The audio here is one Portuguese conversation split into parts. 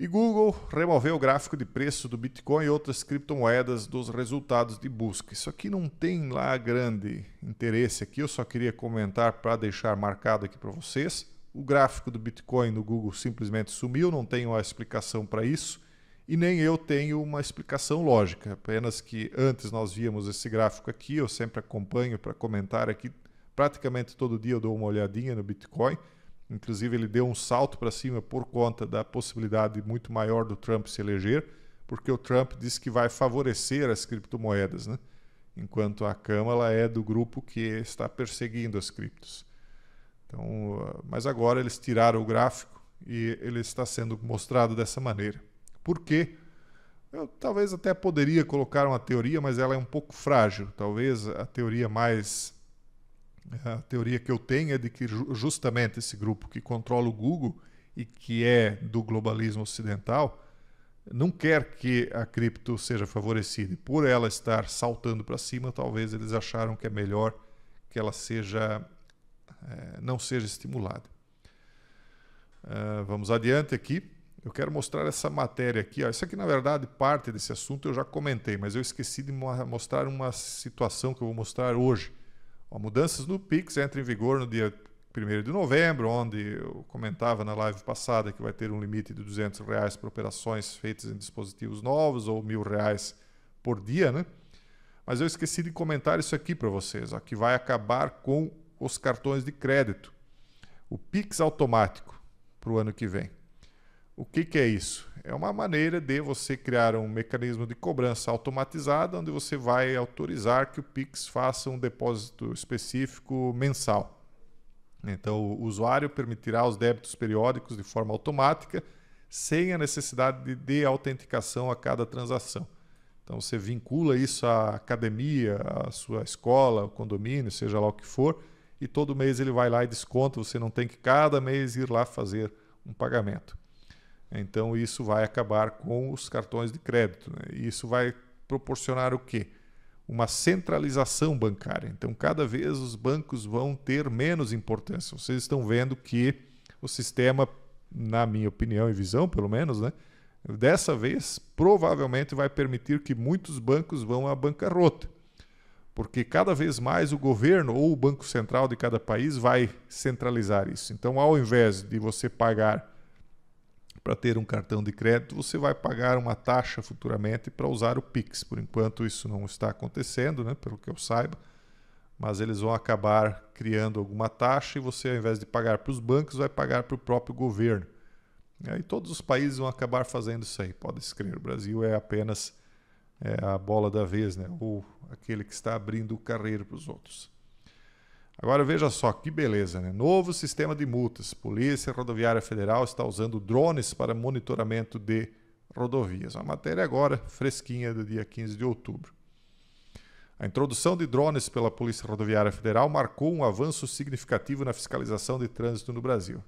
E Google removeu o gráfico de preço do Bitcoin e outras criptomoedas dos resultados de busca. Isso aqui não tem lá grande interesse aqui, eu só queria comentar para deixar marcado aqui para vocês. O gráfico do Bitcoin no Google simplesmente sumiu, não tenho a explicação para isso e nem eu tenho uma explicação lógica. Apenas que antes nós víamos esse gráfico aqui, eu sempre acompanho para comentar aqui, praticamente todo dia eu dou uma olhadinha no Bitcoin Inclusive, ele deu um salto para cima por conta da possibilidade muito maior do Trump se eleger, porque o Trump disse que vai favorecer as criptomoedas, né? enquanto a Câmara é do grupo que está perseguindo as criptos. Então, mas agora eles tiraram o gráfico e ele está sendo mostrado dessa maneira. Por quê? Eu talvez até poderia colocar uma teoria, mas ela é um pouco frágil. Talvez a teoria mais a teoria que eu tenho é de que justamente esse grupo que controla o Google e que é do globalismo ocidental não quer que a cripto seja favorecida. E por ela estar saltando para cima, talvez eles acharam que é melhor que ela seja é, não seja estimulada. Ah, vamos adiante aqui. Eu quero mostrar essa matéria aqui. Ó. Isso aqui, na verdade, parte desse assunto eu já comentei, mas eu esqueci de mostrar uma situação que eu vou mostrar hoje Mudanças no Pix entram em vigor no dia 1 de novembro, onde eu comentava na live passada que vai ter um limite de 200 reais para operações feitas em dispositivos novos ou mil reais por dia, né? Mas eu esqueci de comentar isso aqui para vocês, ó, que vai acabar com os cartões de crédito, o Pix automático para o ano que vem. O que, que é isso? É uma maneira de você criar um mecanismo de cobrança automatizada, onde você vai autorizar que o Pix faça um depósito específico mensal. Então, o usuário permitirá os débitos periódicos de forma automática, sem a necessidade de, de autenticação a cada transação. Então, você vincula isso à academia, à sua escola, ao condomínio, seja lá o que for, e todo mês ele vai lá e desconta, você não tem que cada mês ir lá fazer um pagamento. Então isso vai acabar com os cartões de crédito. Né? Isso vai proporcionar o quê? Uma centralização bancária. Então cada vez os bancos vão ter menos importância. Vocês estão vendo que o sistema, na minha opinião e visão, pelo menos, né? Dessa vez, provavelmente vai permitir que muitos bancos vão à bancarrota, porque cada vez mais o governo ou o Banco Central de cada país vai centralizar isso. Então, ao invés de você pagar para ter um cartão de crédito, você vai pagar uma taxa futuramente para usar o Pix. Por enquanto, isso não está acontecendo, né? pelo que eu saiba, mas eles vão acabar criando alguma taxa e você, ao invés de pagar para os bancos, vai pagar para o próprio governo. É, e todos os países vão acabar fazendo isso aí, pode escrever. O Brasil é apenas é, a bola da vez, né? ou aquele que está abrindo o carreiro para os outros. Agora veja só que beleza, né? Novo sistema de multas. Polícia Rodoviária Federal está usando drones para monitoramento de rodovias. Uma matéria agora fresquinha do dia 15 de outubro. A introdução de drones pela Polícia Rodoviária Federal marcou um avanço significativo na fiscalização de trânsito no Brasil.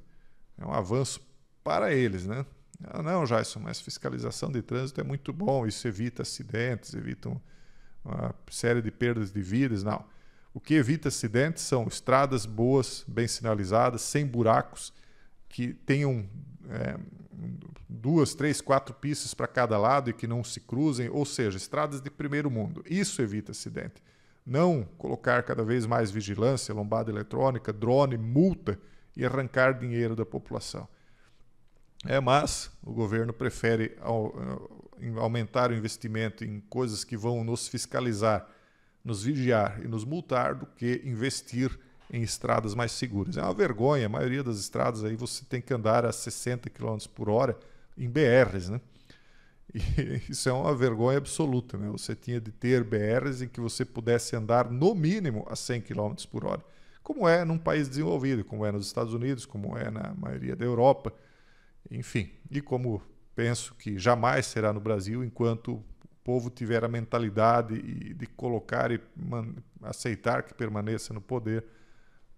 É um avanço para eles, né? Ah, não, Jason, mas fiscalização de trânsito é muito bom, isso evita acidentes, evita uma série de perdas de vidas. Não. O que evita acidentes são estradas boas, bem sinalizadas, sem buracos, que tenham é, duas, três, quatro pistas para cada lado e que não se cruzem, ou seja, estradas de primeiro mundo. Isso evita acidente. Não colocar cada vez mais vigilância, lombada eletrônica, drone, multa e arrancar dinheiro da população. É, mas o governo prefere eh, aumentar o investimento em coisas que vão nos fiscalizar nos vigiar e nos multar do que investir em estradas mais seguras. É uma vergonha, a maioria das estradas aí você tem que andar a 60 km por hora em BRs, né? E isso é uma vergonha absoluta, né? Você tinha de ter BRs em que você pudesse andar no mínimo a 100 km por hora, como é num país desenvolvido, como é nos Estados Unidos, como é na maioria da Europa, enfim, e como penso que jamais será no Brasil enquanto povo tiver a mentalidade de colocar e aceitar que permaneça no poder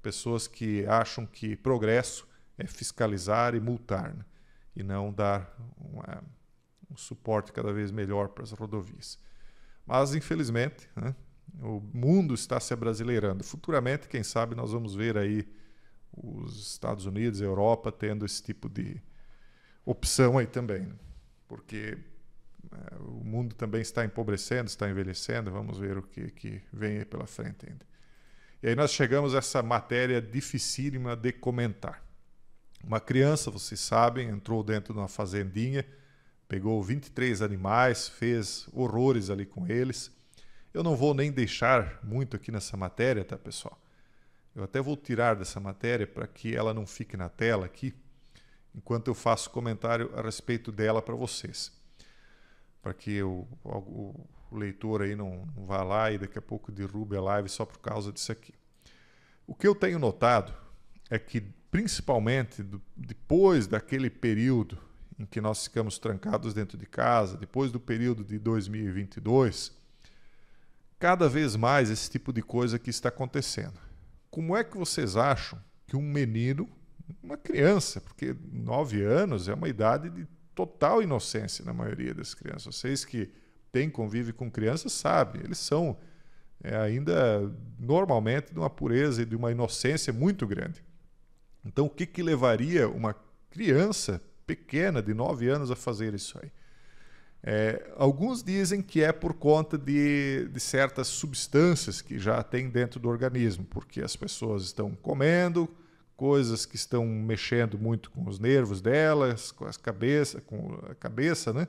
pessoas que acham que progresso é fiscalizar e multar né? e não dar uma, é, um suporte cada vez melhor para as rodovias. Mas, infelizmente, né? o mundo está se abrasileirando. Futuramente, quem sabe, nós vamos ver aí os Estados Unidos, a Europa tendo esse tipo de opção aí também. Né? Porque o mundo também está empobrecendo, está envelhecendo, vamos ver o que, que vem aí pela frente ainda. E aí nós chegamos a essa matéria dificílima de comentar. Uma criança, vocês sabem, entrou dentro de uma fazendinha, pegou 23 animais, fez horrores ali com eles. Eu não vou nem deixar muito aqui nessa matéria, tá, pessoal? Eu até vou tirar dessa matéria para que ela não fique na tela aqui, enquanto eu faço comentário a respeito dela para vocês para que o, o, leitor aí não, não vá lá e daqui a pouco derrube a live só por causa disso aqui. O que eu tenho notado é que, principalmente do, depois daquele período em que nós ficamos trancados dentro de casa, depois do período de 2022, cada vez mais esse tipo de coisa que está acontecendo. Como é que vocês acham que um menino, uma criança, porque 9 anos é uma idade de total inocência na maioria das crianças. Vocês que têm convívio com crianças sabem, eles são é, ainda normalmente de uma pureza e de uma inocência muito grande. Então, o que, que levaria uma criança pequena de 9 anos a fazer isso aí? É, alguns dizem que é por conta de, de certas substâncias que já tem dentro do organismo, porque as pessoas estão comendo, coisas que estão mexendo muito com os nervos delas, com as cabeça, com a cabeça, né?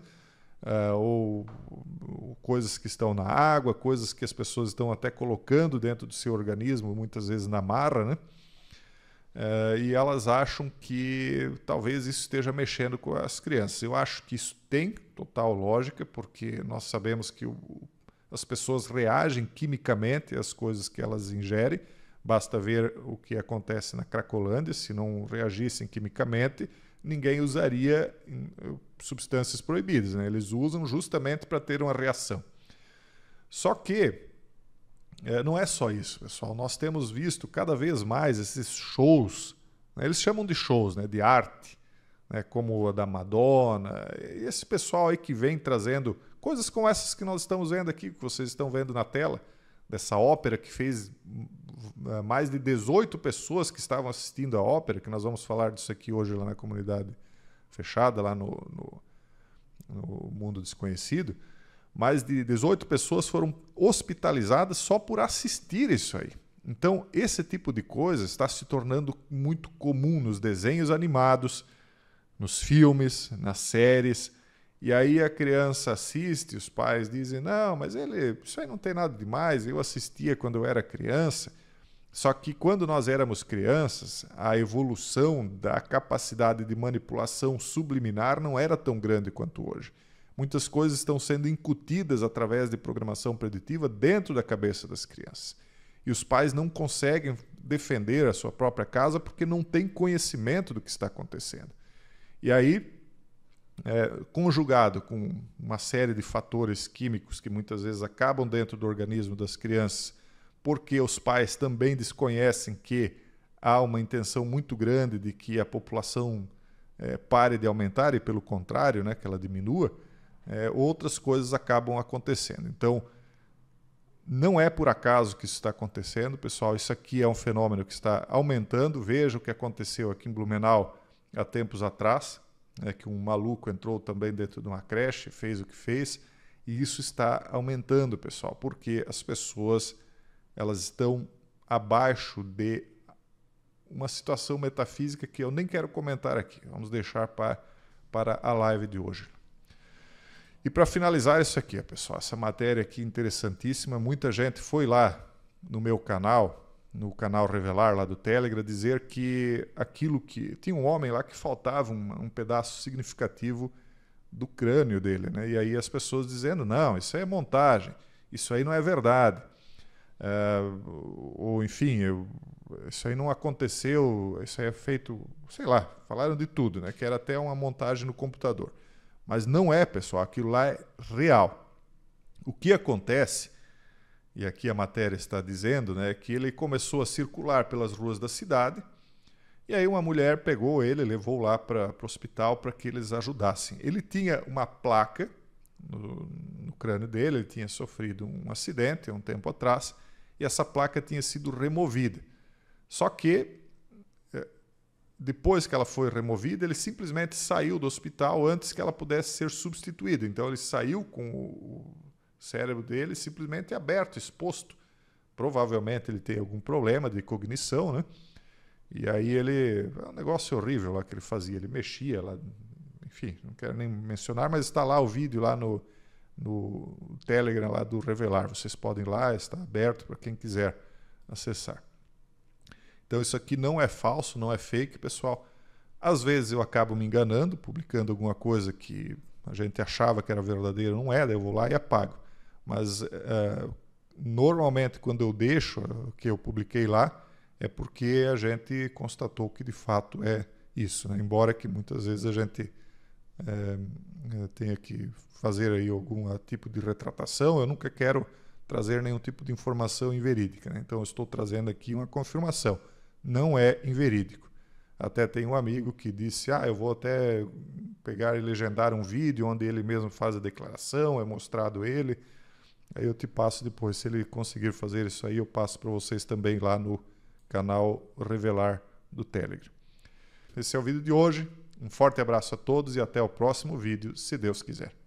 Uh, ou, ou, coisas que estão na água, coisas que as pessoas estão até colocando dentro do seu organismo, muitas vezes na marra, né? Uh, e elas acham que talvez isso esteja mexendo com as crianças. Eu acho que isso tem total lógica, porque nós sabemos que o, as pessoas reagem quimicamente às coisas que elas ingerem. Basta ver o que acontece na Cracolândia, se não reagissem quimicamente, ninguém usaria hum, substâncias proibidas. Né? Eles usam justamente para ter uma reação. Só que é, não é só isso, pessoal. Nós temos visto cada vez mais esses shows, né? eles chamam de shows, né? de arte, né? como a da Madonna, esse pessoal aí que vem trazendo coisas como essas que nós estamos vendo aqui, que vocês estão vendo na tela dessa ópera que fez hum, hum, mais de 18 pessoas que estavam assistindo a ópera, que nós vamos falar disso aqui hoje lá na comunidade fechada, lá no, no, no mundo desconhecido. Mais de 18 pessoas foram hospitalizadas só por assistir isso aí. Então, esse tipo de coisa está se tornando muito comum nos desenhos animados, nos filmes, nas séries, e aí a criança assiste, os pais dizem: "Não, mas ele, isso aí não tem nada demais, eu assistia quando eu era criança". Só que quando nós éramos crianças, a evolução da capacidade de manipulação subliminar não era tão grande quanto hoje. Muitas coisas estão sendo incutidas através de programação preditiva dentro da cabeça das crianças. E os pais não conseguem defender a sua própria casa porque não têm conhecimento do que está acontecendo. E aí é, conjugado com uma série de fatores químicos que muitas vezes acabam dentro do organismo das crianças, porque os pais também desconhecem que há uma intenção muito grande de que a população é, pare de aumentar e, pelo contrário, né, que ela diminua, é, outras coisas acabam acontecendo. Então, não é por acaso que isso está acontecendo, pessoal. Isso aqui é um fenômeno que está aumentando. Veja o que aconteceu aqui em Blumenau há tempos atrás né, que um maluco entrou também dentro de uma creche, fez o que fez, e isso está aumentando, pessoal, porque as pessoas elas estão abaixo de uma situação metafísica que eu nem quero comentar aqui. Vamos deixar para, para a live de hoje. E para finalizar isso aqui, pessoal, essa matéria aqui interessantíssima, muita gente foi lá no meu canal no canal Revelar lá do Telegram dizer que aquilo que tinha um homem lá que faltava um, um pedaço significativo do crânio dele, né? E aí as pessoas dizendo não, isso aí é montagem, isso aí não é verdade, ah, ou enfim, eu, isso aí não aconteceu, isso aí é feito, sei lá, falaram de tudo, né? Que era até uma montagem no computador, mas não é, pessoal, aquilo lá é real. O que acontece e aqui a matéria está dizendo, né, que ele começou a circular pelas ruas da cidade. E aí uma mulher pegou ele, levou lá para o hospital para que eles ajudassem. Ele tinha uma placa no, no crânio dele, ele tinha sofrido um acidente há um tempo atrás e essa placa tinha sido removida. Só que eh, depois que ela foi removida, ele simplesmente saiu do hospital antes que ela pudesse ser substituída. Então ele saiu com o cérebro dele simplesmente é aberto, exposto. Provavelmente ele tem algum problema de cognição, né? E aí ele. É um negócio horrível lá que ele fazia, ele mexia lá. Enfim, não quero nem mencionar, mas está lá o vídeo lá no, no Telegram lá do Revelar. Vocês podem ir lá, está aberto para quem quiser acessar. Então isso aqui não é falso, não é fake, pessoal. Às vezes eu acabo me enganando, publicando alguma coisa que a gente achava que era verdadeira, não era, é, eu vou lá e apago. Mas é, normalmente, quando eu deixo o que eu publiquei lá, é porque a gente constatou que de fato é isso. Né? Embora que muitas vezes a gente é, é, tenha que fazer aí algum tipo de retratação, eu nunca quero trazer nenhum tipo de informação inverídica. Né? Então, eu estou trazendo aqui uma confirmação. Não é inverídico. Até tem um amigo que disse: Ah, eu vou até pegar e legendar um vídeo onde ele mesmo faz a declaração, é mostrado ele. Aí eu te passo depois. Se ele conseguir fazer isso aí, eu passo para vocês também lá no canal Revelar do Telegram. Esse é o vídeo de hoje. Um forte abraço a todos e até o próximo vídeo, se Deus quiser.